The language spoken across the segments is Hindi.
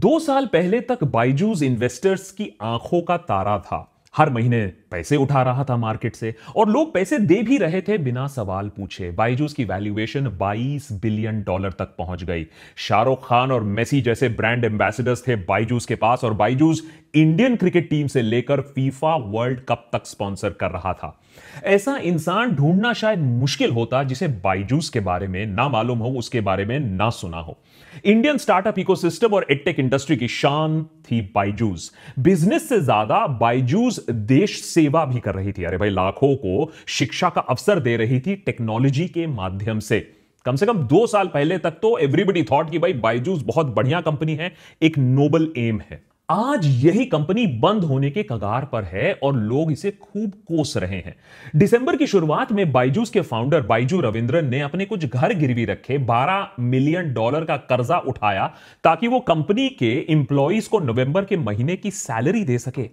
दो साल पहले तक बाइजूज इन्वेस्टर्स की आंखों का तारा था हर महीने पैसे उठा रहा था मार्केट से और लोग पैसे दे भी रहे थे बिना सवाल पूछे बाइजूस की वैल्यूएशन 22 बिलियन डॉलर तक पहुंच गई शाहरुख खान और मेसी जैसे ब्रांड एम्बेसडर्स थे बाइजूस के पास और बाइजूस इंडियन क्रिकेट टीम से लेकर फीफा वर्ल्ड कप तक स्पॉन्सर कर रहा था ऐसा इंसान ढूंढना शायद मुश्किल होता जिसे बाइजूस के बारे में ना मालूम हो उसके बारे में ना सुना हो इंडियन स्टार्टअप इकोसिस्टम और एटेक इंडस्ट्री की शान थी बाइजूस बिजनेस से ज्यादा बाइजूस देश सेवा भी कर रही थी अरे भाई लाखों को शिक्षा का अवसर दे रही थी टेक्नोलॉजी के माध्यम से कम से कम दो साल पहले तक तो एवरीबडी थॉट कि भाई बाइजूस बहुत बढ़िया कंपनी है एक नोबल एम है आज यही कंपनी बंद होने के कगार पर है और लोग इसे खूब कोस रहे हैं दिसंबर की शुरुआत में बाइजूस के फाउंडर बाइजू रविंद्रन ने अपने कुछ घर गिरवी रखे 12 मिलियन डॉलर का कर्जा उठाया ताकि वो कंपनी के इंप्लॉइज को नवंबर के महीने की सैलरी दे सके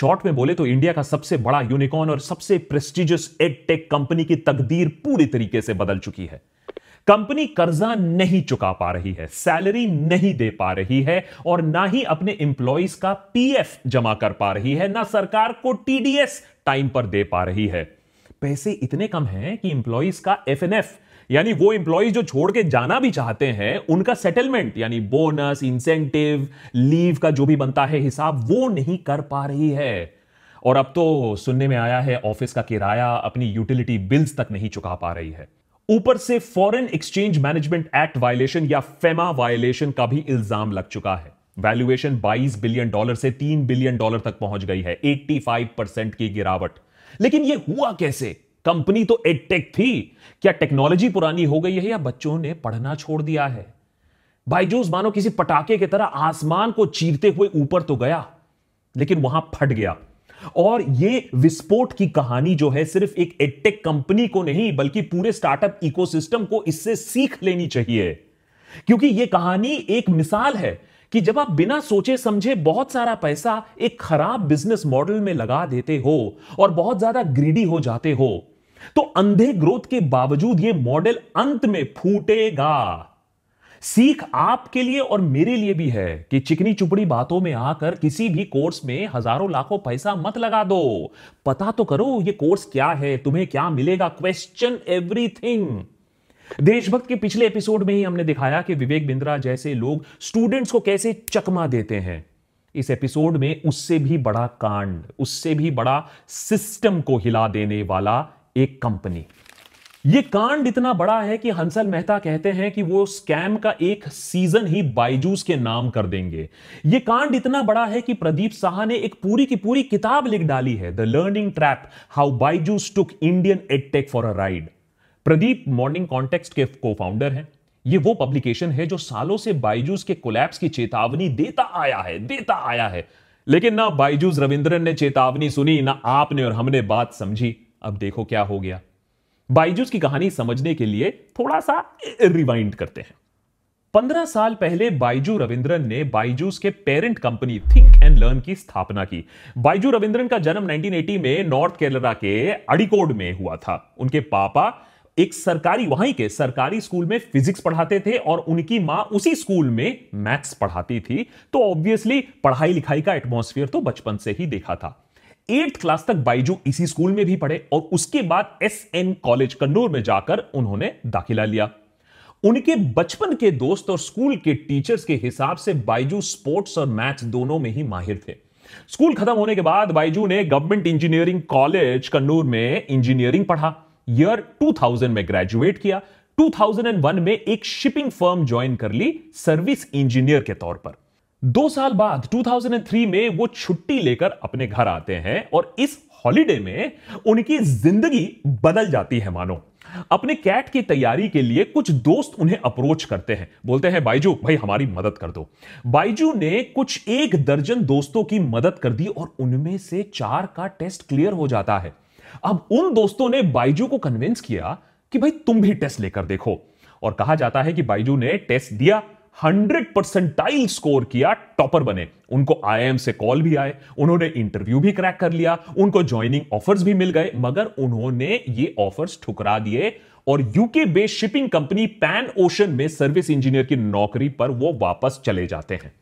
शॉर्ट में बोले तो इंडिया का सबसे बड़ा यूनिकॉर्न और सबसे प्रेस्टिजियस टेक कंपनी की तकदीर पूरी तरीके से बदल चुकी है कंपनी कर्जा नहीं चुका पा रही है सैलरी नहीं दे पा रही है और ना ही अपने इंप्लॉइज का पीएफ जमा कर पा रही है ना सरकार को टीडीएस टाइम पर दे पा रही है पैसे इतने कम हैं कि इंप्लॉइज का एफ यानी वो इंप्लॉइज जो छोड़ के जाना भी चाहते हैं उनका सेटलमेंट यानी बोनस इंसेंटिव लीव का जो भी बनता है हिसाब वो नहीं कर पा रही है और अब तो सुनने में आया है ऑफिस का किराया अपनी यूटिलिटी बिल्स तक नहीं चुका पा रही है ऊपर से foreign exchange management act violation या फेमा वायलेशन का भी इल्जाम लग चुका है वैल्यूएशन 22 बिलियन डॉलर से 3 बिलियन डॉलर तक पहुंच गई है 85 परसेंट की गिरावट लेकिन यह हुआ कैसे कंपनी तो एडटेक थी क्या टेक्नोलॉजी पुरानी हो गई है या बच्चों ने पढ़ना छोड़ दिया है बाइजूस मानो किसी पटाखे की तरह आसमान को चीरते हुए ऊपर तो गया लेकिन वहां फट गया और ये विस्फोट की कहानी जो है सिर्फ एक एडटेक कंपनी को नहीं बल्कि पूरे स्टार्टअप इकोसिस्टम को इससे सीख लेनी चाहिए क्योंकि ये कहानी एक मिसाल है कि जब आप बिना सोचे समझे बहुत सारा पैसा एक खराब बिजनेस मॉडल में लगा देते हो और बहुत ज्यादा ग्रीडी हो जाते हो तो अंधे ग्रोथ के बावजूद यह मॉडल अंत में फूटेगा सीख आपके लिए और मेरे लिए भी है कि चिकनी चुपड़ी बातों में आकर किसी भी कोर्स में हजारों लाखों पैसा मत लगा दो पता तो करो ये कोर्स क्या है तुम्हें क्या मिलेगा क्वेश्चन एवरीथिंग देशभक्त के पिछले एपिसोड में ही हमने दिखाया कि विवेक बिंद्रा जैसे लोग स्टूडेंट्स को कैसे चकमा देते हैं इस एपिसोड में उससे भी बड़ा कांड उससे भी बड़ा सिस्टम को हिला देने वाला एक कंपनी ये कांड इतना बड़ा है कि हंसल मेहता कहते हैं कि वो स्कैम का एक सीजन ही बाइजूस के नाम कर देंगे ये कांड इतना बड़ा है कि प्रदीप साहा ने एक पूरी की पूरी किताब लिख डाली है the learning trap how Byju's took Indian edtech for a ride Pradeep Morning Context के को फाउंडर हैं ये वो पब्लिकेशन है जो सालों से बाइजूस के कोलैप्स की चेतावनी देता आया है देता आया है लेकिन ना बाइजूस रविंद्रन ने चेतावनी सुनी ना आपने और हमने बात समझी अब देखो क्या हो गया बाइजूस की कहानी समझने के लिए थोड़ा सा रिवाइंड करते हैं पंद्रह साल पहले बाइजू रविंद्रन ने बाइजूस के parent company think and learn की स्थापना की बाइजू रविंद्रन का जन्म 1980 में नॉर्थ केरला के अड़िकोड में हुआ था उनके पापा एक सरकारी वहीं के सरकारी स्कूल में फिजिक्स पढ़ाते थे और उनकी मां उसी स्कूल में मैथ्स पढ़ाती थी तो ऑब्वियसली पढ़ाई लिखाई का एटमोस्फियर तो बचपन से ही देखा था एट क्लास तक बाईजू इसी स्कूल में भी पढ़े और उसके बाद एस एन कॉलेज कन्नूर में जाकर उन्होंने दाखिला लिया उनके बचपन के दोस्त और स्कूल के टीचर्स के हिसाब से बाइजू स्पोर्ट्स और मैथ्स दोनों में ही माहिर थे स्कूल खत्म होने के बाद बाइजू ने गवर्नमेंट इंजीनियरिंग कॉलेज कन्नूर में इंजीनियरिंग पढ़ा ईयर 2000 में ग्रेजुएट किया 2001 में एक शिपिंग फर्म ज्वाइन कर ली सर्विस इंजीनियर के तौर पर दो साल बाद 2003 में वो छुट्टी लेकर अपने घर आते हैं और इस हॉलीडे में उनकी जिंदगी बदल जाती है मानो अपने कैट की तैयारी के लिए कुछ दोस्त उन्हें अप्रोच करते हैं बोलते हैं बाइजू भाई हमारी मदद कर दो बाइजू ने कुछ एक दर्जन दोस्तों की मदद कर दी और उनमें से चार का टेस्ट क्लियर हो जाता है अब उन दोस्तों ने बाइजू को कन्विंस किया कि भाई तुम भी टेस्ट लेकर देखो और कहा जाता है कि बाइजू ने टेस्ट दिया हंड्रेड परसेंटाइल स्कोर किया टॉपर बने उनको आईएम से कॉल भी आए उन्होंने इंटरव्यू भी क्रैक कर लिया उनको ज्वाइनिंग ऑफर्स भी मिल गए मगर उन्होंने ये ऑफर्स ठुकरा दिए और UK based shipping company Pan Ocean में सर्विस इंजीनियर की नौकरी पर वो वापस चले जाते हैं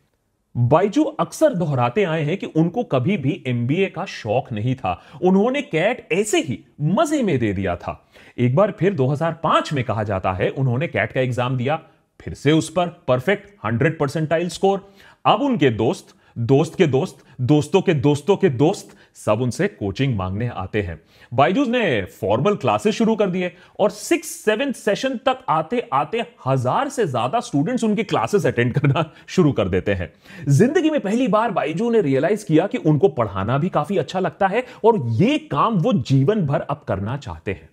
बाइजू अक्सर दोहराते आए हैं कि उनको कभी भी एमबीए का शौक नहीं था उन्होंने कैट ऐसे ही मजे में दे दिया था एक बार फिर 2005 में कहा जाता है उन्होंने कैट का एग्जाम दिया फिर से उस पर परफेक्ट हंड्रेड परसेंटाइल स्कोर अब उनके दोस्त दोस्त के दोस्त दोस्तों के दोस्तों के दोस्त सब उनसे कोचिंग मांगने आते हैं बाइजूस ने फॉर्मल क्लासेस शुरू कर दिए और सिक्स सेवन सेशन तक आते आते हजार से ज्यादा स्टूडेंट्स उनकी क्लासेस अटेंड करना शुरू कर देते हैं जिंदगी में पहली बार बाइजू ने रियलाइज किया कि उनको पढ़ाना भी काफी अच्छा लगता है और ये काम वो जीवन भर अब करना चाहते हैं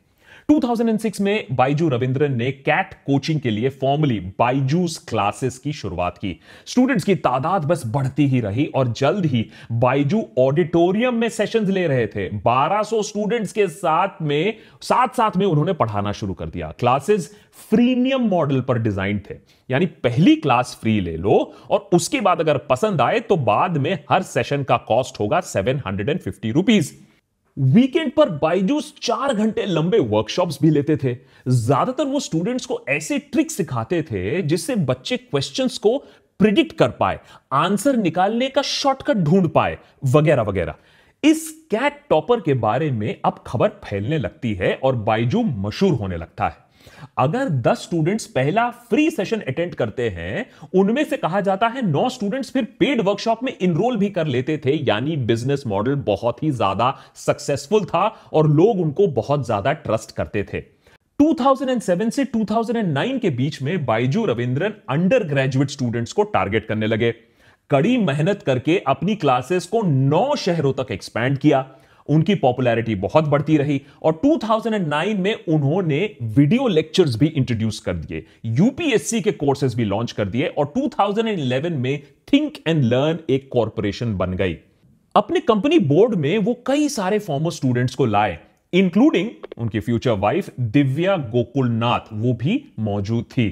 2006 में बाइजू रविंद्रन ने कैट कोचिंग के लिए फॉर्मली बाइजूस क्लासेस की शुरुआत की स्टूडेंट्स की तादाद बस बढ़ती ही रही और जल्द ही बाइजू ऑडिटोरियम में सेशंस ले रहे थे 1200 स्टूडेंट्स के साथ में साथ साथ में उन्होंने पढ़ाना शुरू कर दिया क्लासेस फ्रीमियम मॉडल पर डिजाइन थे यानी पहली क्लास फ्री ले लो और उसके बाद अगर पसंद आए तो बाद में हर सेशन का कॉस्ट होगा seven hundred and fifty rupees weekend पर बाइजूस चार घंटे लंबे वर्कशॉप्स भी लेते थे ज्यादातर वो स्टूडेंट्स को ऐसे ट्रिक सिखाते थे जिससे बच्चे क्वेश्चंस को प्रिडिक्ट कर पाए आंसर निकालने का शॉर्टकट ढूंढ पाए वगैरह वगैरह इस कैट टॉपर के बारे में अब खबर फैलने लगती है और बाइजू मशहूर होने लगता है अगर 10 स्टूडेंट्स पहला फ्री सेशन अटेंड करते हैं उनमें से कहा जाता है नौ स्टूडेंट्स फिर पेड वर्कशॉप में इनरोल भी कर लेते थे यानी बिजनेस मॉडल बहुत ही ज्यादा सक्सेसफुल था और लोग उनको बहुत ज्यादा ट्रस्ट करते थे 2007 से 2009 के बीच में Byju Raveendran undergraduate students को टारगेट करने लगे कड़ी मेहनत करके अपनी क्लासेस को नौ शहरों तक एक्सपैंड किया उनकी पॉपुलैरिटी बहुत बढ़ती रही और 2009 में उन्होंने वीडियो लेक्चर्स भी इंट्रोड्यूस कर दिए यूपीएससी के कोर्सेज भी लॉन्च कर दिए और 2011 में थिंक एंड लर्न एक कॉरपोरेशन बन गई अपने कंपनी बोर्ड में वो कई सारे फॉर्मर स्टूडेंट्स को लाए इंक्लूडिंग उनकी फ्यूचर वाइफ दिव्या गोकुलनाथ वो भी मौजूद थी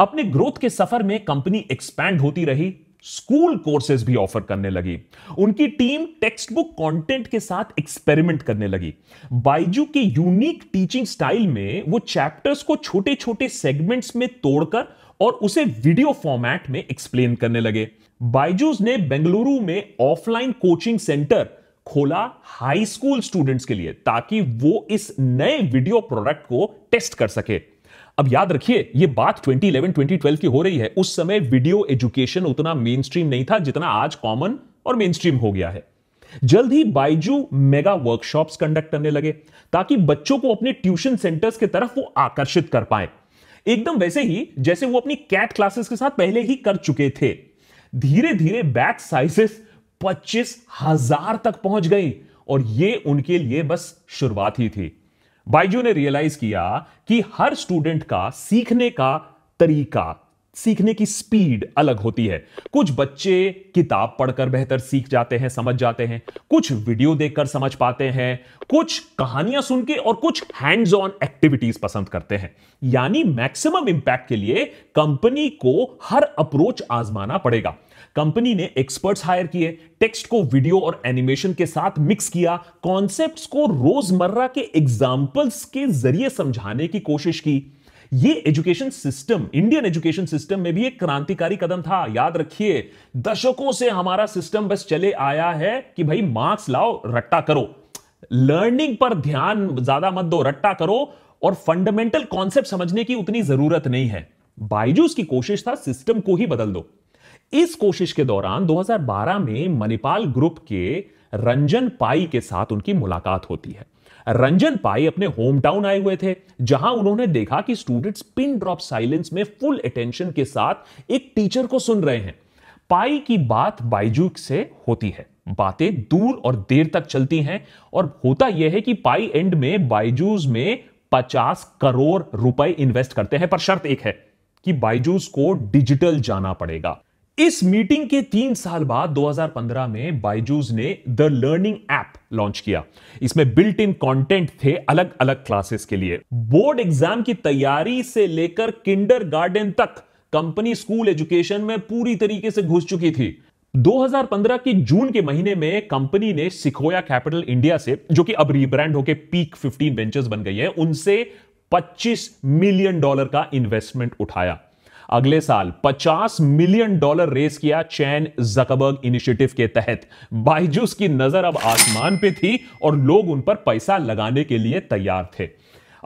अपने ग्रोथ के सफर में कंपनी एक्सपैंड होती रही स्कूल कोर्सेज भी ऑफर करने लगी उनकी टीम टेक्स्ट बुक कॉन्टेंट के साथ एक्सपेरिमेंट करने लगी बाइजू के यूनिक टीचिंग स्टाइल में वो चैप्टर्स को छोटे छोटे सेगमेंट्स में तोड़कर और उसे वीडियो फॉर्मेट में एक्सप्लेन करने लगे बाइजूज ने बेंगलुरु में ऑफलाइन कोचिंग सेंटर खोला हाई स्कूल स्टूडेंट्स के लिए ताकि वो इस नए वीडियो प्रोडक्ट को टेस्ट कर सके अब याद रखिए ये बात 2011 2012 की हो रही है उस समय वीडियो एजुकेशन उतना मेन स्ट्रीम नहीं था जितना आज कॉमन और मेन स्ट्रीम हो गया है जल्द ही बाइजू मेगा वर्कशॉप्स कंडक्ट करने लगे ताकि बच्चों को अपने ट्यूशन सेंटर्स की तरफ वो आकर्षित कर पाए एकदम वैसे ही जैसे वो अपनी कैट क्लासेस के साथ पहले ही कर चुके थे धीरे धीरे बैच साइजेस पच्चीस हजार तक पहुंच गई और ये उनके लिए बस शुरुआत ही थी बाइजू ने रियलाइज किया कि हर स्टूडेंट का सीखने का तरीका सीखने की स्पीड अलग होती है कुछ बच्चे किताब पढ़कर बेहतर सीख जाते हैं समझ जाते हैं कुछ वीडियो देखकर समझ पाते हैं कुछ कहानियां सुन के और कुछ हैंड्स ऑन एक्टिविटीज पसंद करते हैं यानी मैक्सिमम इंपैक्ट के लिए कंपनी को हर अप्रोच आजमाना पड़ेगा कंपनी ने एक्सपर्ट्स हायर किए टेक्स्ट को वीडियो और एनिमेशन के साथ मिक्स किया कॉन्सेप्ट्स को रोजमर्रा के एग्जाम्पल्स के जरिए समझाने की कोशिश की ये education system Indian education system में भी एक क्रांतिकारी कदम था याद रखिए दशकों से हमारा सिस्टम बस चले आया है कि भाई मार्क्स लाओ रट्टा करो लर्निंग पर ध्यान ज्यादा मत दो रट्टा करो और फंडामेंटल कॉन्सेप्ट समझने की उतनी जरूरत नहीं है बाइजूस की कोशिश था सिस्टम को ही बदल दो इस कोशिश के दौरान 2012 में मणिपाल ग्रुप के रंजन पाई के साथ उनकी मुलाकात होती है रंजन पाई अपने होम टाउन आए हुए थे जहां उन्होंने देखा कि स्टूडेंट्स पिन ड्रॉप साइलेंस में फुल अटेंशन के साथ एक टीचर को सुन रहे हैं पाई की बात बाइजू से होती है बातें दूर और देर तक चलती हैं और होता यह है कि पाई एंड में बाइजूस में पचास करोड़ रुपए इन्वेस्ट करते हैं पर शर्त एक है कि बाइजूस को डिजिटल जाना पड़ेगा इस मीटिंग के तीन साल बाद 2015 में बाइजूज ने द लर्निंग ऐप लॉन्च किया इसमें बिल्ट इन कंटेंट थे अलग अलग क्लासेस के लिए बोर्ड एग्जाम की तैयारी से लेकर किंडर गार्डन तक कंपनी स्कूल एजुकेशन में पूरी तरीके से घुस चुकी थी 2015 की जून के महीने में कंपनी ने सिकोया कैपिटल इंडिया से जो कि अब रीब्रांड होकर पीक 15 वेंचर्स बन गई है उनसे 25 मिलियन डॉलर का इन्वेस्टमेंट उठाया अगले साल 50 मिलियन डॉलर रेस किया चैन जकबर्ग इनिशिएटिव के तहत बाइजूस की नजर अब आसमान पे थी और लोग उन पर पैसा लगाने के लिए तैयार थे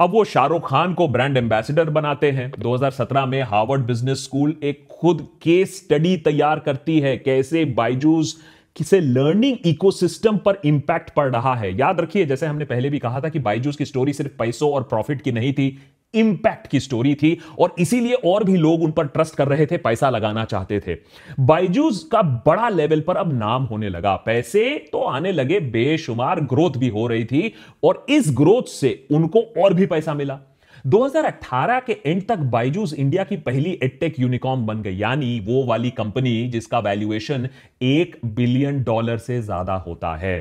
अब वो शाहरुख खान को ब्रांड एम्बेसडर बनाते हैं 2017 में हार्वर्ड बिजनेस स्कूल एक खुद केस स्टडी तैयार करती है कैसे बाइजूस किसे लर्निंग इकोसिस्टम पर इंपैक्ट पड़ रहा है याद रखिए जैसे हमने पहले भी कहा था कि बाइजूस की स्टोरी सिर्फ पैसों और प्रॉफिट की नहीं थी इंपैक्ट की स्टोरी थी और इसीलिए और भी लोग उन पर ट्रस्ट कर रहे थे पैसा लगाना चाहते थे बाइजूस का बड़ा लेवल पर अब नाम होने लगा पैसे तो आने लगे बेशुमार ग्रोथ भी हो रही थी और इस ग्रोथ से उनको और भी पैसा मिला 2018 के एंड तक बाइजूस इंडिया की पहली एडटेक यूनिकॉर्म बन गई यानी वो वाली कंपनी जिसका वैल्यूएशन एक बिलियन डॉलर से ज्यादा होता है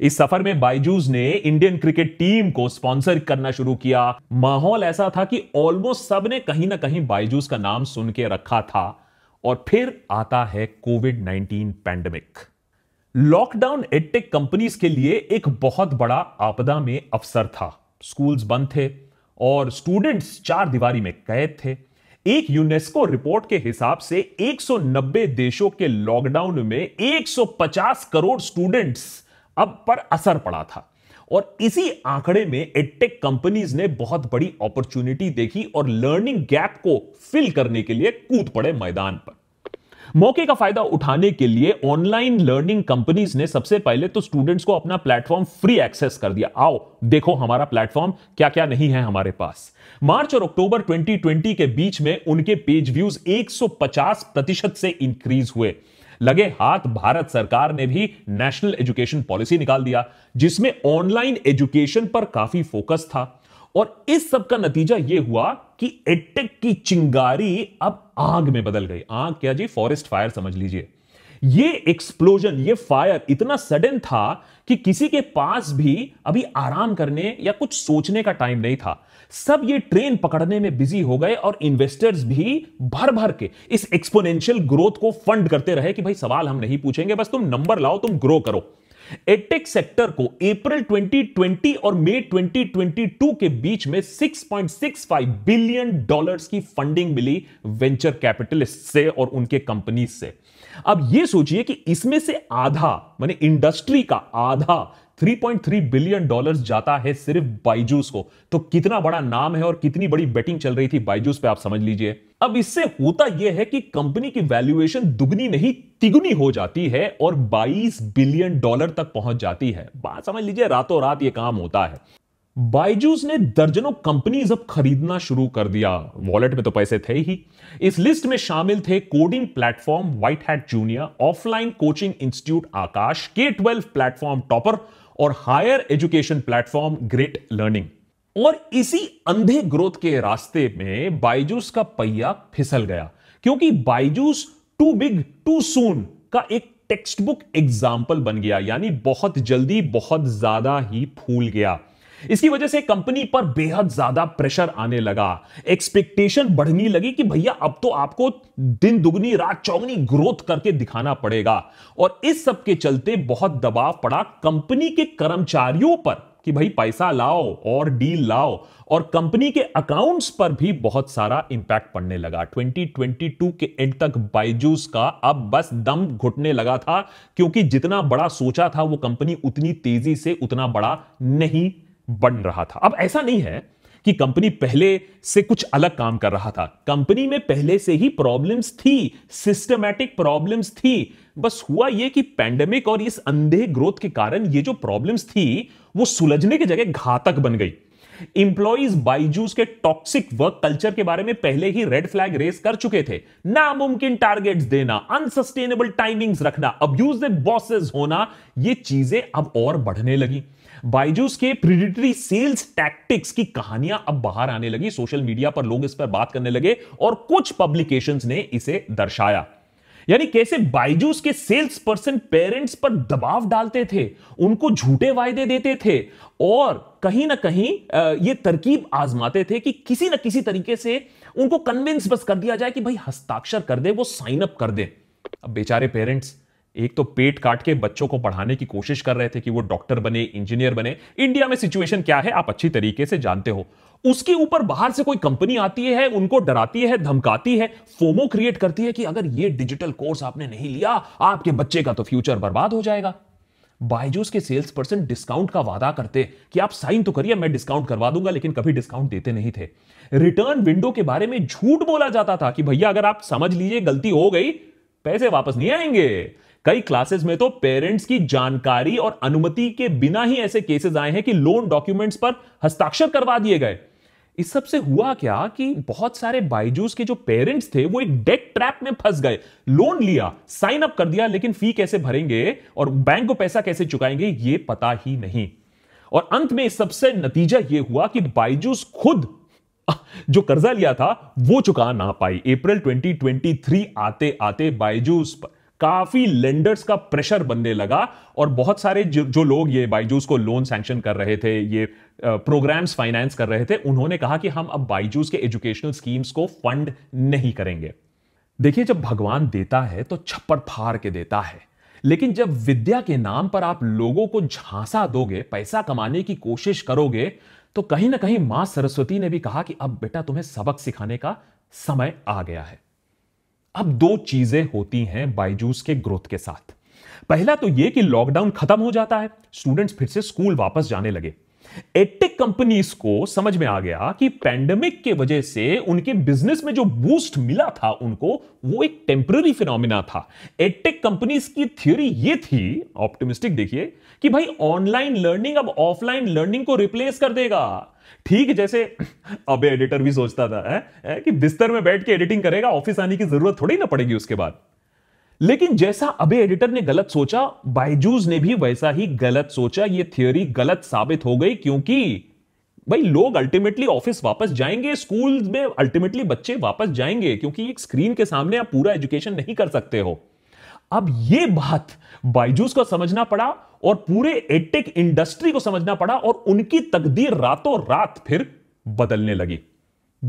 इस सफर में बाइजूस ने इंडियन क्रिकेट टीम को स्पॉन्सर करना शुरू किया माहौल ऐसा था कि ऑलमोस्ट सब ने कहीं ना कहीं बाइजूस का नाम सुन के रखा था और फिर आता है Covid 19 pandemic lockdown edtech companies के लिए एक बहुत बड़ा आपदा में अवसर था स्कूल्स बंद थे और स्टूडेंट्स चार दीवारी में कैद थे एक यूनेस्को रिपोर्ट के हिसाब से 190 देशों के लॉकडाउन में 150 करोड़ स्टूडेंट्स अब पर असर पड़ा था और इसी आंकड़े में एडटेक कंपनीज ने बहुत बड़ी अपॉर्चुनिटी देखी और लर्निंग गैप को फिल करने के लिए कूद पड़े मैदान पर मौके का फायदा उठाने के लिए ऑनलाइन लर्निंग कंपनीज ने सबसे पहले तो स्टूडेंट्स को अपना प्लेटफॉर्म फ्री एक्सेस कर दिया आओ देखो हमारा प्लेटफॉर्म क्या क्या नहीं है हमारे पास मार्च और अक्टूबर 2020 के बीच में उनके पेज व्यूज 150 प्रतिशत से इंक्रीज हुए लगे हाथ भारत सरकार ने भी नेशनल एजुकेशन पॉलिसी निकाल दिया जिसमें ऑनलाइन एजुकेशन पर काफी फोकस था और इस सब का नतीजा यह हुआ कि एटेक की चिंगारी अब आग में बदल गई आग क्या जी फॉरेस्ट फायर समझ लीजिए ये एक्सप्लोजन ये फायर इतना सडन था कि किसी के पास भी अभी आराम करने या कुछ सोचने का टाइम नहीं था सब ये ट्रेन पकड़ने में बिजी हो गए और इन्वेस्टर्स भी भर भर के इस एक्सपोनेंशियल ग्रोथ को फंड करते रहे कि भाई सवाल हम नहीं पूछेंगे बस तुम नंबर लाओ तुम ग्रो करो एटेक सेक्टर को अप्रैल 2020 और मई 2022 के बीच में 6.65 बिलियन डॉलर्स की फंडिंग मिली वेंचर कैपिटलिस्ट से और उनके कंपनीज से अब ये सोचिए कि इसमें से आधा माने इंडस्ट्री का आधा 3.3 बिलियन डॉलर्स जाता है सिर्फ बाइजूस को तो कितना बड़ा नाम है और कितनी बड़ी बेटिंग चल रही थी बाइजूस पे आप समझ लीजिए अब इससे होता यह है कि कंपनी की वैल्यूएशन दुगनी नहीं तिगुनी हो जाती है और 22 बिलियन डॉलर तक पहुंच जाती है बात समझ लीजिए रातों रात ये काम होता है बाइजूस ने दर्जनों कंपनीज अब खरीदना शुरू कर दिया वॉलेट में तो पैसे थे ही इस लिस्ट में शामिल थे coding platform white hat junior offline coaching institute Aakash K twelve platform Toppr और higher education platform great learning और इसी अंधे ग्रोथ के रास्ते में बाइजूस का पहिया फिसल गया क्योंकि Byju's too big too soon का एक टेक्स्ट बुक एग्जाम्पल बन गया यानी बहुत जल्दी बहुत ज्यादा ही फूल गया इसकी वजह से कंपनी पर बेहद ज्यादा प्रेशर आने लगा एक्सपेक्टेशन बढ़ने लगी कि भैया अब तो आपको दिन दुगनी रात चौगनी ग्रोथ करके दिखाना पड़ेगा और इस सब के चलते बहुत दबाव पड़ा कंपनी के कर्मचारियों पर कि भाई पैसा लाओ और डील लाओ और कंपनी के अकाउंट्स पर भी बहुत सारा इंपैक्ट पड़ने लगा 2022 के एंड तक बाइजूस का अब बस दम घुटने लगा था क्योंकि जितना बड़ा सोचा था वो कंपनी उतनी तेजी से उतना बड़ा नहीं बन रहा था अब ऐसा नहीं है कि कंपनी पहले से कुछ अलग काम कर रहा था कंपनी में पहले से ही प्रॉब्लम्स थी सिस्टमैटिक प्रॉब्लम्स थी बस हुआ यह कि पैंडेमिक और इस अंधे ग्रोथ के कारण ये जो प्रॉब्लम्स थी वो सुलझने की जगह घातक बन गई इंप्लॉइज बाइजूस के टॉक्सिक वर्क कल्चर के बारे में पहले ही रेड फ्लैग रेस कर चुके थे नामुमकिन टारगेट्स देना अनसस्टेनेबल टाइमिंग्स रखना अब्यूज बॉसेस होना ये चीजें अब और बढ़ने लगी बाइजूस के प्रिडिटरी सेल्स टैक्टिक्स की कहानियां अब बाहर आने लगी सोशल मीडिया पर लोग इस पर बात करने लगे और कुछ पब्लिकेशन ने इसे दर्शाया यानी कैसे बाइजूस के सेल्स पर्सन पेरेंट्स पर दबाव डालते थे उनको झूठे वायदे देते थे और कहीं ना कहीं ये तरकीब आजमाते थे कि किसी ना किसी तरीके से उनको कन्विंस बस कर दिया जाए कि भाई हस्ताक्षर कर दे वो साइन अप कर दे अब बेचारे पेरेंट्स एक तो पेट काट के बच्चों को पढ़ाने की कोशिश कर रहे थे कि वो डॉक्टर बने इंजीनियर बने इंडिया में सिचुएशन क्या है आप अच्छी तरीके से जानते हो उसके ऊपर बाहर से कोई कंपनी आती है उनको डराती है धमकाती है फोमो क्रिएट करती है कि अगर ये डिजिटल कोर्स आपने नहीं लिया आपके बच्चे का तो फ्यूचर बर्बाद हो जाएगा बायजूस के सेल्स पर्सन डिस्काउंट का वादा करते कि आप साइन तो करिए मैं डिस्काउंट करवा दूंगा लेकिन कभी डिस्काउंट देते नहीं थे रिटर्न विंडो के बारे में झूठ बोला जाता था कि भैया अगर आप समझ लीजिए गलती हो गई पैसे वापस नहीं आएंगे कई क्लासेस में तो पेरेंट्स की जानकारी और अनुमति के बिना ही ऐसे केसेस आए हैं कि लोन डॉक्यूमेंट्स पर हस्ताक्षर करवा दिए गए इस सब से हुआ क्या कि बहुत सारे बाइजूस के जो पेरेंट्स थे वो एक डेट ट्रैप में फंस गए लोन लिया साइन अप कर दिया लेकिन फी कैसे भरेंगे और बैंक को पैसा कैसे चुकाएंगे ये पता ही नहीं और अंत में इस सबसे नतीजा ये हुआ कि बाइजूस खुद जो कर्जा लिया था वो चुका ना पाई अप्रैल 2023 आते आते बाइजूस पर काफी लेंडर्स का प्रेशर बनने लगा और बहुत सारे जो, जो लोग ये बाइजूस को लोन सैंक्शन कर रहे थे ये प्रोग्राम्स फाइनेंस कर रहे थे उन्होंने कहा कि हम अब बाइजूस के एजुकेशनल स्कीम्स को फंड नहीं करेंगे देखिए जब भगवान देता है तो छप्पर फाड़ के देता है लेकिन जब विद्या के नाम पर आप लोगों को झांसा दोगे पैसा कमाने की कोशिश करोगे तो कहीं ना कहीं मां सरस्वती ने भी कहा कि अब बेटा तुम्हें सबक सिखाने का समय आ गया है अब दो चीजें होती हैं बाइजूस के ग्रोथ के साथ पहला तो यह कि लॉकडाउन खत्म हो जाता है स्टूडेंट्स फिर से स्कूल वापस जाने लगे एटेक कंपनीज को समझ में आ गया कि पैंडेमिक के वजह से उनके बिजनेस में जो बूस्ट मिला था उनको वो एक टेम्पररी फिनोमिना था एटेक कंपनीज की थ्योरी ये थी ऑप्टिमिस्टिक देखिए कि भाई ऑनलाइन लर्निंग अब ऑफलाइन लर्निंग को रिप्लेस कर देगा ठीक जैसे अब एडिटर भी सोचता था है, है कि बिस्तर में बैठ के एडिटिंग करेगा ऑफिस आने की जरूरत थोड़ी ना पड़ेगी उसके बाद लेकिन जैसा अबे एडिटर ने गलत सोचा बाइजूज ने भी वैसा ही गलत सोचा ये थियोरी गलत साबित हो गई क्योंकि भाई लोग अल्टीमेटली ऑफिस वापस जाएंगे स्कूल में अल्टीमेटली बच्चे वापस जाएंगे क्योंकि एक स्क्रीन के सामने आप पूरा एजुकेशन नहीं कर सकते हो अब ये बात बाइजूस को समझना पड़ा और पूरे एटेक इंडस्ट्री को समझना पड़ा और उनकी तकदीर रातों रात फिर बदलने लगी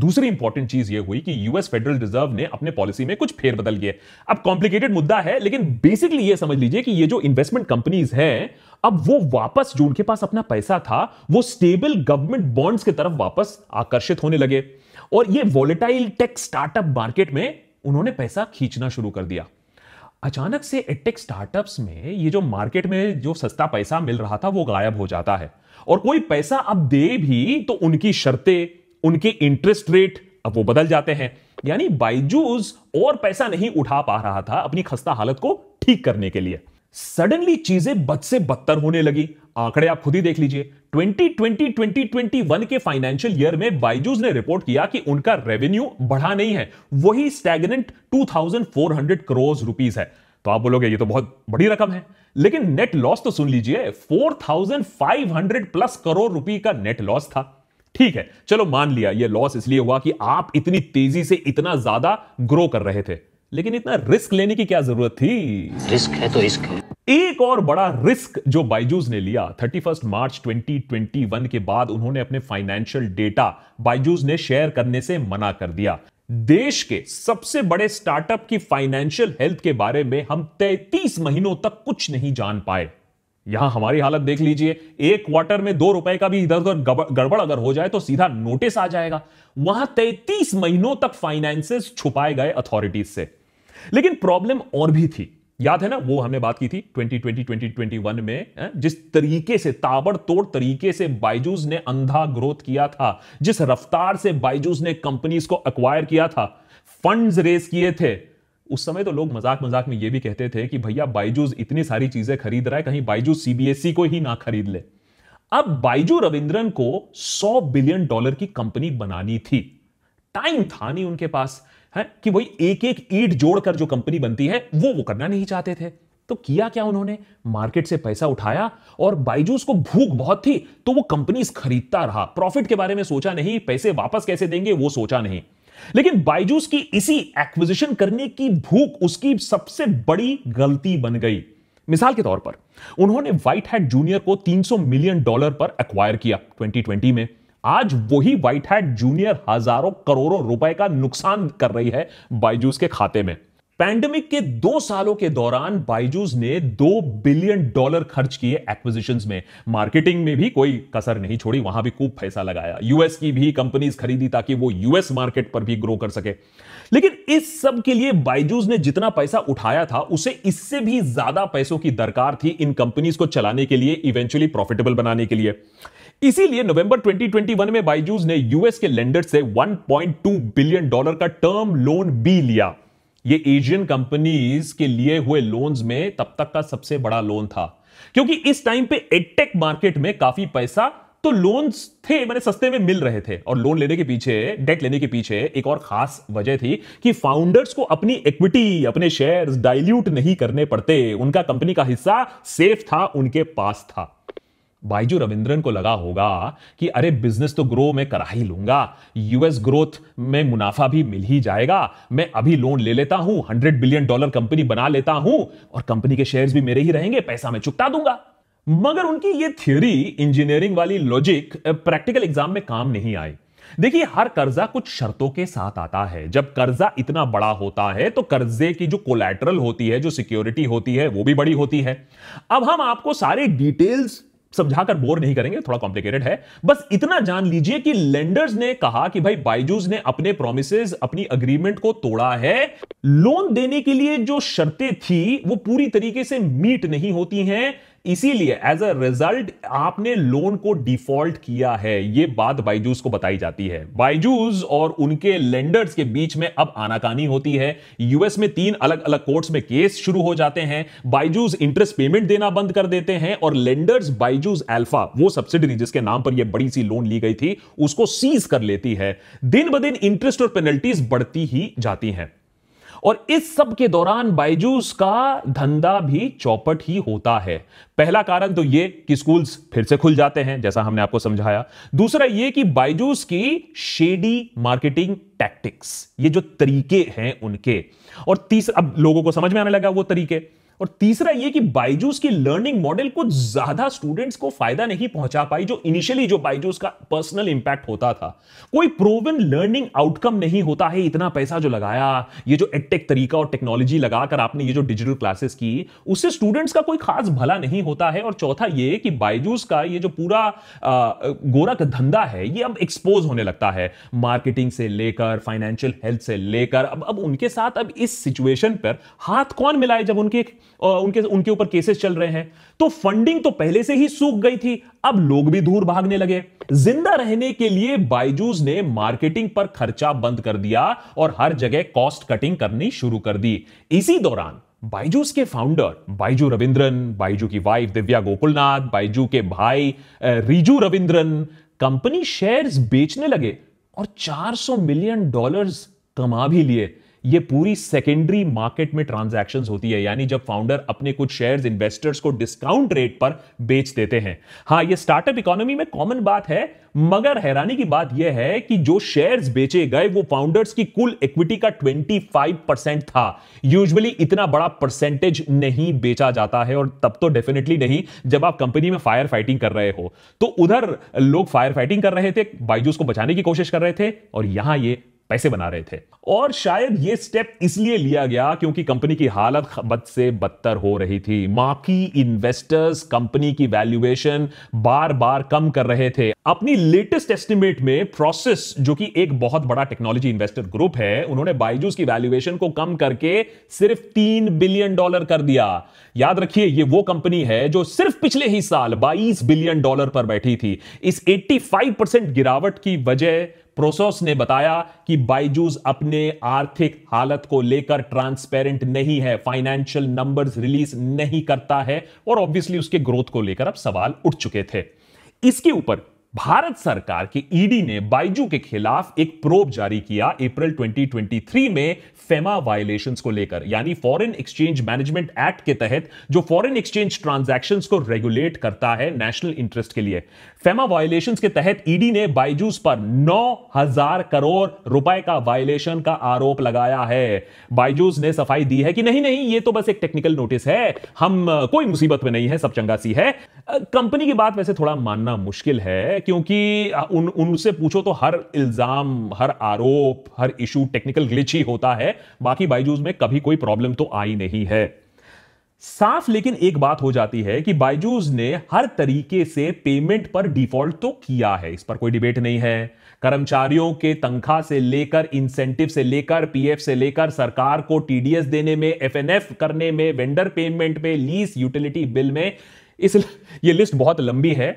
दूसरी इंपॉर्टेंट चीज यह हुई कि यूएस फेडरल रिजर्व ने अपने पॉलिसी में कुछ फेर बदल गए अब कॉम्प्लिकेटेड मुद्दा है लेकिन बेसिकली यह समझ लीजिए कि ये जो इन्वेस्टमेंट कंपनीज हैं अब वो वापस जो उनके पास अपना पैसा था वो स्टेबल गवर्नमेंट बॉन्ड्स की तरफ वापस आकर्षित होने लगे और ये वॉलेटाइल टेक स्टार्टअप मार्केट में उन्होंने पैसा खींचना शुरू कर दिया अचानक से एटेक स्टार्टअप्स में ये जो मार्केट में जो सस्ता पैसा मिल रहा था वो गायब हो जाता है और कोई पैसा अब दे भी तो उनकी शर्तें उनके इंटरेस्ट रेट अब वो बदल जाते हैं यानी बाइजूस और पैसा नहीं उठा पा रहा था अपनी खस्ता हालत को ठीक करने के लिए सडनली चीजें बद से बदतर होने लगी आंकड़े आप खुद ही देख लीजिए 2020 2021 के फाइनेंशियल ईयर में बाइजूस ने रिपोर्ट किया कि उनका रेवेन्यू बढ़ा नहीं है वही स्टैगनेंट 2400 करोड़ रुपीस है तो आप बोलोगे ये तो बहुत बड़ी रकम है लेकिन नेट लॉस तो सुन लीजिए 4500 प्लस करोड़ रुपए का नेट लॉस था ठीक है चलो मान लिया ये लॉस इसलिए हुआ कि आप इतनी तेजी से इतना ज्यादा ग्रो कर रहे थे लेकिन इतना रिस्क लेने की क्या जरूरत थी रिस्क है तो रिस्क है एक और बड़ा रिस्क जो बाइजूस ने लिया 31 मार्च 2021 के बाद उन्होंने अपने फाइनेंशियल डेटा बाइजूस ने शेयर करने से मना कर दिया देश के सबसे बड़े स्टार्टअप की फाइनेंशियल हेल्थ के बारे में हम 33 महीनों तक कुछ नहीं जान पाए यहां हमारी हालत देख लीजिए एक क्वार्टर में दो रुपए का भी इधर उधर गड़बड़ अगर हो जाए तो सीधा नोटिस आ जाएगा वहां 33 महीनों तक फाइनेंसेस छुपाए गए अथॉरिटीज से लेकिन प्रॉब्लम और भी थी याद है ना वो हमने बात की थी 2020 2021 में जिस तरीके से ताबड़तोड़ तरीके से बाइजूस ने अंधा ग्रोथ किया था जिस रफ्तार से बाइजूस ने कंपनीज को अक्वायर किया था फंड्स रेज किए थे उस समय तो लोग मजाक मजाक में ये भी कहते थे कि भैया बाइजूस इतनी सारी चीजें खरीद रहा है कहीं बाइजूस सीबीएसई e को ही ना खरीद ले अब बाइजू रविंद्रन को 100 बिलियन डॉलर की कंपनी बनानी थी टाइम था नहीं उनके पास है कि वही एक एक ईट जोड़कर जो कंपनी बनती है वो वो करना नहीं चाहते थे तो किया क्या उन्होंने मार्केट से पैसा उठाया और बाइजूस को भूख बहुत थी तो वो कंपनी खरीदता रहा प्रॉफिट के बारे में सोचा नहीं पैसे वापस कैसे देंगे वो सोचा नहीं लेकिन बाइजूस की इसी एक्विजिशन करने की भूख उसकी सबसे बड़ी गलती बन गई मिसाल के तौर पर उन्होंने व्हाइट हैट जूनियर को 300 मिलियन डॉलर पर एक्वायर किया 2020 में आज वही व्हाइट हैट जूनियर हजारों करोड़ों रुपए का नुकसान कर रही है बाइजूस के खाते में पैंडेमिक के दो सालों के दौरान बाइजूस ने दो बिलियन डॉलर खर्च किए एक्विजिशन में मार्केटिंग में भी कोई कसर नहीं छोड़ी वहां भी खूब पैसा लगाया यूएस की भी कंपनीज खरीदी ताकि वो यूएस मार्केट पर भी ग्रो कर सके लेकिन इस सब के लिए बाइजूस ने जितना पैसा उठाया था उसे इससे भी ज्यादा पैसों की दरकार थी इन कंपनीज को चलाने के लिए इवेंचुअली प्रॉफिटेबल बनाने के लिए इसीलिए नवंबर 2021 में बाइजूस ने यूएस के लेंडर से 1.2 बिलियन डॉलर का टर्म लोन भी लिया ये एशियन कंपनीज के लिए हुए लोन्स में तब तक का सबसे बड़ा लोन था क्योंकि इस टाइम पे एडटेक मार्केट में काफी पैसा तो लोन्स थे मैंने सस्ते में मिल रहे थे और लोन लेने के पीछे डेट लेने के पीछे एक और खास वजह थी कि फाउंडर्स को अपनी इक्विटी अपने शेयर्स डाइल्यूट नहीं करने पड़ते उनका कंपनी का हिस्सा सेफ था उनके पास था बाइजू रविंद्रन को लगा होगा कि अरे बिजनेस तो ग्रो मैं करा ही लूंगा यूएस ग्रोथ में मुनाफा भी मिल ही जाएगा मैं अभी लोन ले लेता हूं हंड्रेड बिलियन डॉलर कंपनी बना लेता हूं और कंपनी के शेयर्स भी मेरे ही रहेंगे पैसा मैं चुकता दूंगा मगर उनकी ये थ्योरी इंजीनियरिंग वाली लॉजिक प्रैक्टिकल एग्जाम में काम नहीं आई देखिए हर कर्जा कुछ शर्तों के साथ आता है जब कर्जा इतना बड़ा होता है तो कर्जे की जो कोलेटरल होती है जो सिक्योरिटी होती है वो भी बड़ी होती है अब हम आपको सारे डिटेल्स समझाकर बोर नहीं करेंगे थोड़ा कॉम्प्लिकेटेड है बस इतना जान लीजिए कि लेंडर्स ने कहा कि भाई बाइजूज ने अपने प्रोमिस अपनी अग्रीमेंट को तोड़ा है लोन देने के लिए जो शर्तें थी वो पूरी तरीके से मीट नहीं होती हैं इसीलिए एज अ रिजल्ट आपने लोन को डिफॉल्ट किया है ये बात बाइजूस को बताई जाती है बाइजूस और उनके लेंडर्स के बीच में अब आनाकानी होती है यूएस में तीन अलग अलग कोर्ट्स में केस शुरू हो जाते हैं बाइजूस इंटरेस्ट पेमेंट देना बंद कर देते हैं और लेंडर्स बाइजूस एल्फा वो सब्सिडरी जिसके नाम पर यह बड़ी सी लोन ली गई थी उसको सीज कर लेती है दिन ब दिन इंटरेस्ट और पेनल्टीज बढ़ती ही जाती हैं और इस सब के दौरान बायजूस का धंधा भी चौपट ही होता है पहला कारण तो ये कि स्कूल्स फिर से खुल जाते हैं जैसा हमने आपको समझाया दूसरा ये कि बायजूस की शेडी मार्केटिंग टैक्टिक्स ये जो तरीके हैं उनके और तीसरा अब लोगों को समझ में आने लगा वो तरीके और तीसरा ये कि बाइजूस की लर्निंग मॉडल कुछ ज्यादा स्टूडेंट्स को फायदा नहीं पहुंचा पाई जो इनिशियली जो बाइजूस का पर्सनल इंपैक्ट होता था कोई प्रोवन लर्निंग आउटकम नहीं होता है इतना पैसा जो लगाया ये जो एडटेक तरीका और टेक्नोलॉजी लगाकर आपने ये जो डिजिटल क्लासेस की उससे स्टूडेंट्स का कोई खास भला नहीं होता है और चौथा ये कि बाइजूस का ये जो पूरा गोरख धंधा है ये अब एक्सपोज होने लगता है मार्केटिंग से लेकर फाइनेंशियल हेल्थ से लेकर अब अब उनके साथ अब इस सिचुएशन पर हाथ कौन मिलाए जब उनके उनके उनके ऊपर केसेस चल रहे हैं तो फंडिंग तो पहले से ही सूख गई थी अब लोग भी दूर भागने लगे जिंदा रहने के लिए बायजूस ने मार्केटिंग पर खर्चा बंद कर दिया और हर जगह कॉस्ट कटिंग करनी शुरू कर दी इसी दौरान बाइजूस के फाउंडर बाइजू रविंद्रन बाइजू की वाइफ दिव्या गोकुलनाथ बाइजू के भाई रिजू रविंद्रन कंपनी शेयर्स बेचने लगे और 400 मिलियन डॉलर्स कमा भी लिए ये पूरी सेकेंडरी मार्केट में ट्रांजेक्शन होती है यानी जब फाउंडर अपने कुछ शेयर इन्वेस्टर्स को डिस्काउंट रेट पर बेच देते हैं हाँ ये स्टार्टअप इकोनॉमी में कॉमन बात है मगर हैरानी की बात यह है कि जो शेयर्स बेचे गए वो फाउंडर्स की कुल इक्विटी का 25 परसेंट था यूजुअली इतना बड़ा परसेंटेज नहीं बेचा जाता है और तब तो डेफिनेटली नहीं जब आप कंपनी में फायर फाइटिंग कर रहे हो तो उधर लोग फायर फाइटिंग कर रहे थे बाइजूस को बचाने की कोशिश कर रहे थे और यहां ये पैसे बना रहे थे और शायद ये स्टेप इसलिए लिया गया क्योंकि कंपनी की हालत बद से बदतर हो रही थी माकी इन्वेस्टर्स कंपनी की वैल्यूएशन बार बार कम कर रहे थे अपनी लेटेस्ट एस्टिमेट में प्रोसेस जो कि एक बहुत बड़ा टेक्नोलॉजी इन्वेस्टर ग्रुप है उन्होंने बाइजूस की वैल्यूएशन को कम करके सिर्फ तीन बिलियन डॉलर कर दिया याद रखिए ये वो कंपनी है जो सिर्फ पिछले ही साल बाईस बिलियन डॉलर पर बैठी थी इस 85 परसेंट गिरावट की वजह प्रोसोस ने बताया कि बाइजूस अपने आर्थिक हालत को लेकर ट्रांसपेरेंट नहीं है फाइनेंशियल नंबर्स रिलीज नहीं करता है और ऑब्वियसली उसके ग्रोथ को लेकर अब सवाल उठ चुके थे इसके ऊपर भारत सरकार के ईडी e ने बाइजू के खिलाफ एक प्रोब जारी किया अप्रैल 2023 में फेमा वायलेशंस को लेकर यानी फॉरेन एक्सचेंज मैनेजमेंट एक्ट के तहत जो फॉरेन एक्सचेंज ट्रांजैक्शंस को रेगुलेट करता है नेशनल इंटरेस्ट के लिए फेमा वायलेशंस के तहत ईडी e ने बाइजूस पर 9000 करोड़ रुपए का वायलेशन का आरोप लगाया है बाइजूस ने सफाई दी है कि नहीं नहीं ये तो बस एक टेक्निकल नोटिस है हम कोई मुसीबत में नहीं है सब चंगा सी है कंपनी की बात वैसे थोड़ा मानना मुश्किल है क्योंकि उन उनसे पूछो तो हर इल्जाम हर आरोप हर इशू टेक्निकल ग्लिच ही होता है बाकी बाइजूज में कभी कोई प्रॉब्लम तो आई नहीं है साफ लेकिन एक बात हो जाती है कि बाइजूज ने हर तरीके से पेमेंट पर डिफॉल्ट तो किया है इस पर कोई डिबेट नहीं है कर्मचारियों के तनख्वाह से लेकर इंसेंटिव से लेकर पीएफ से लेकर सरकार को टीडीएस देने में एफएनएफ करने में वेंडर पेमेंट में लीज यूटिलिटी बिल में इस ये लिस्ट बहुत लंबी है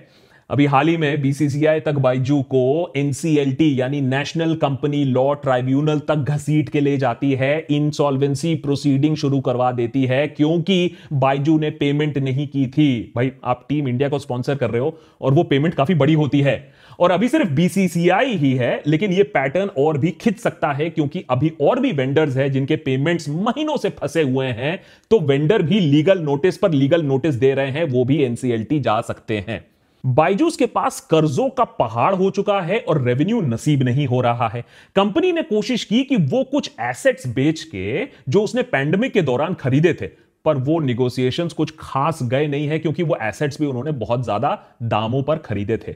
अभी हाल ही में बीसीसीआई तक बाइजू को एनसीएलटी यानी नेशनल कंपनी लॉ ट्राइब्यूनल तक घसीट के ले जाती है इंसॉल्वेंसी प्रोसीडिंग शुरू करवा देती है क्योंकि बाइजू ने पेमेंट नहीं की थी भाई आप टीम इंडिया को स्पॉन्सर कर रहे हो और वो पेमेंट काफी बड़ी होती है और अभी सिर्फ बीसीसीआई ही है लेकिन ये पैटर्न और भी खिंच सकता है क्योंकि अभी और भी वेंडर्स हैं जिनके पेमेंट्स महीनों से फंसे हुए हैं तो वेंडर भी लीगल नोटिस पर लीगल नोटिस दे रहे हैं वो भी एनसीएलटी जा सकते हैं बाइजूस के पास कर्जों का पहाड़ हो चुका है और रेवेन्यू नसीब नहीं हो रहा है कंपनी ने कोशिश की कि वो कुछ एसेट्स बेच के जो उसने पैंडमिक के दौरान खरीदे थे पर वो निगोसिएशंस कुछ खास गए नहीं है क्योंकि वो एसेट्स भी उन्होंने बहुत ज्यादा दामों पर खरीदे थे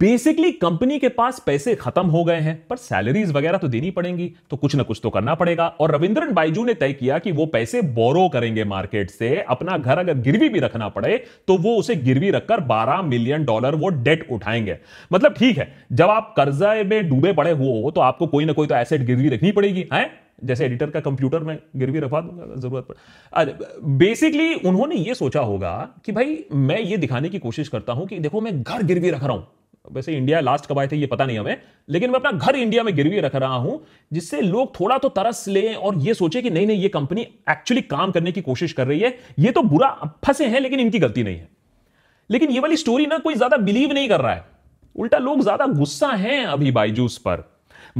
बेसिकली कंपनी के पास पैसे खत्म हो गए हैं पर सैलरीज वगैरह तो देनी पड़ेंगी तो कुछ ना कुछ तो करना पड़ेगा और रविंद्रन बाइजू ने तय किया कि वो पैसे बोरो करेंगे मार्केट से अपना घर अगर गिरवी भी रखना पड़े तो वो उसे गिरवी रखकर 12 मिलियन डॉलर वो डेट उठाएंगे मतलब ठीक है जब आप कर्जा में डूबे पड़े हुए हो तो आपको कोई ना कोई तो एसेट गिरवी रखनी पड़ेगी है जैसे एडिटर का कंप्यूटर में गिरवी रखवा दूंगा जरूरत पर बेसिकली उन्होंने ये सोचा होगा कि भाई मैं ये दिखाने की कोशिश करता हूं कि देखो मैं घर गिरवी रख रहा हूं वैसे इंडिया लास्ट कब आए थे ये पता नहीं हमें लेकिन मैं अपना घर इंडिया में गिरवी रख रहा हूं जिससे लोग थोड़ा तो तरस लें और ये सोचे कि नहीं नहीं ये कंपनी एक्चुअली काम करने की कोशिश कर रही है ये तो बुरा फंसे हैं लेकिन इनकी गलती नहीं है लेकिन ये वाली स्टोरी ना कोई ज्यादा बिलीव नहीं कर रहा है उल्टा लोग ज्यादा गुस्सा हैं अभी बाइजूस पर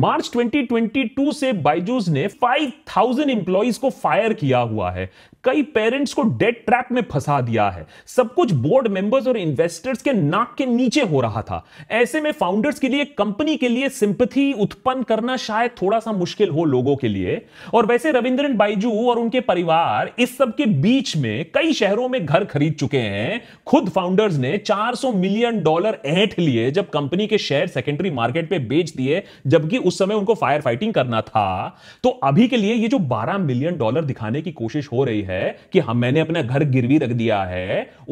मार्च 2022 से बाइजूस ने 5000 इंप्लॉइज को फायर किया हुआ है कई पेरेंट्स को डेट ट्रैप में फंसा दिया है सब कुछ बोर्ड मेंबर्स और इन्वेस्टर्स के नाक के नीचे हो रहा था ऐसे में फाउंडर्स के लिए कंपनी के लिए सिंपथी उत्पन्न करना शायद थोड़ा सा मुश्किल हो लोगों के लिए और वैसे रविंद्रन बाइजू और उनके परिवार इस सब के बीच में कई शहरों में घर खरीद चुके हैं खुद फाउंडर्स ने 400 मिलियन डॉलर एट लिए जब कंपनी के शेयर सेकेंडरी मार्केट पे बेच दिए जबकि उस समय उनको फायर फाइटिंग करना था तो अभी के लिए ये जो 12 मिलियन डॉलर दिखाने की कोशिश हो रही है कि हम मैंने अपना घर गिरवी रख दिया है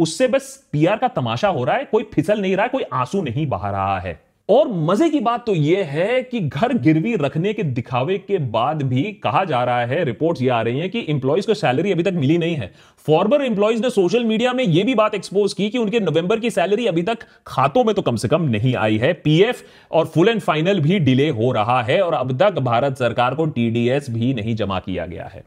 उससे बस पीआर का तमाशा हो रहा है कोई फिसल नहीं रहा है कोई आंसू नहीं बहा रहा है और मजे की बात तो यह है कि घर गिरवी रखने के दिखावे के बाद भी कहा जा रहा है रिपोर्ट्स ये आ रही हैं कि इंप्लॉयज को सैलरी अभी तक मिली नहीं है फॉर्मर इंप्लॉयज ने सोशल मीडिया में यह भी बात एक्सपोज की कि उनके नवंबर की सैलरी अभी तक खातों में तो कम से कम नहीं आई है पीएफ और फुल एंड फाइनल भी डिले हो रहा है और अब तक भारत सरकार को टीडीएस भी नहीं जमा किया गया है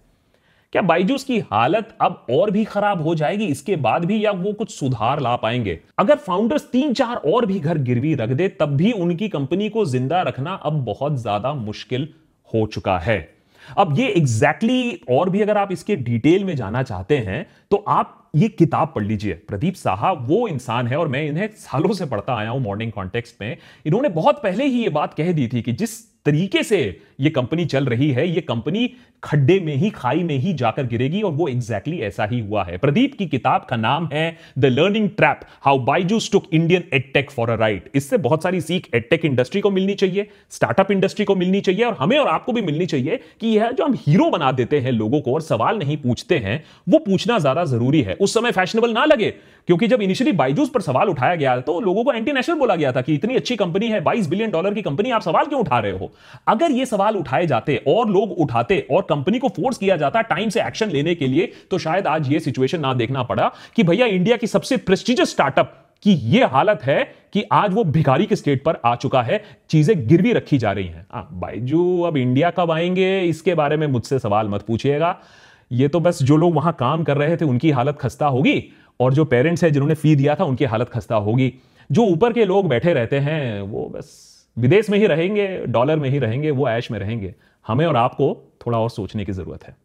क्या बाइजूस की हालत अब और भी खराब हो जाएगी इसके बाद भी या वो कुछ सुधार ला पाएंगे अगर फाउंडर्स तीन चार और भी घर गिरवी रख दे तब भी उनकी कंपनी को जिंदा रखना अब बहुत ज्यादा मुश्किल हो चुका है अब ये एग्जैक्टली exactly और भी अगर आप इसके डिटेल में जाना चाहते हैं तो आप ये किताब पढ़ लीजिए प्रदीप साहा वो इंसान है और मैं इन्हें सालों से पढ़ता आया हूं मॉर्निंग कॉन्टेक्स्ट में इन्होंने बहुत पहले ही ये बात कह दी थी कि जिस तरीके से ये कंपनी चल रही है ये कंपनी खड्डे में ही खाई में ही जाकर गिरेगी और वो एग्जैक्टली exactly ऐसा ही हुआ है प्रदीप की किताब का नाम है the learning trap how Byju's took Indian edtech for a ride इससे बहुत सारी सीख एडटेक इंडस्ट्री को मिलनी चाहिए स्टार्टअप इंडस्ट्री को मिलनी चाहिए और हमें और आपको भी मिलनी चाहिए कि यह जो हम हीरो बना देते हैं लोगों को और सवाल नहीं पूछते हैं वो पूछना ज्यादा जरूरी है उस समय फैशनेबल ना लगे क्योंकि जब इनिशियली बाइजूस पर सवाल उठाया गया तो लोगों को एंटी नेशनल बोला गया था कि इतनी अच्छी कंपनी है बाईस बिलियन डॉलर की कंपनी आप सवाल क्यों उठा रहे हो अगर ये सवाल उठाए जाते और लोग उठाते और कंपनी को फोर्स किया जाता टाइम से एक्शन लेने के लिए तो शायद आज ये सिचुएशन ना देखना पड़ा कि भैया इंडिया की सबसे प्रेस्टिजियस स्टार्टअप कि ये हालत है कि आज वो भिखारी के स्टेट पर आ चुका है चीजें गिरवी रखी जा रही हैं हाँ, बाईजू अब इंडिया कब आएंगे इसके बारे में मुझसे सवाल मत पूछिएगा ये तो बस जो लोग वहां काम कर रहे थे उनकी हालत खस्ता होगी और जो पेरेंट्स हैं जिन्होंने फी दिया था उनकी हालत खस्ता होगी जो ऊपर के लोग बैठे रहते हैं वो बस विदेश में ही रहेंगे डॉलर में ही रहेंगे वो ऐश में रहेंगे हमें और आपको थोड़ा और सोचने की ज़रूरत है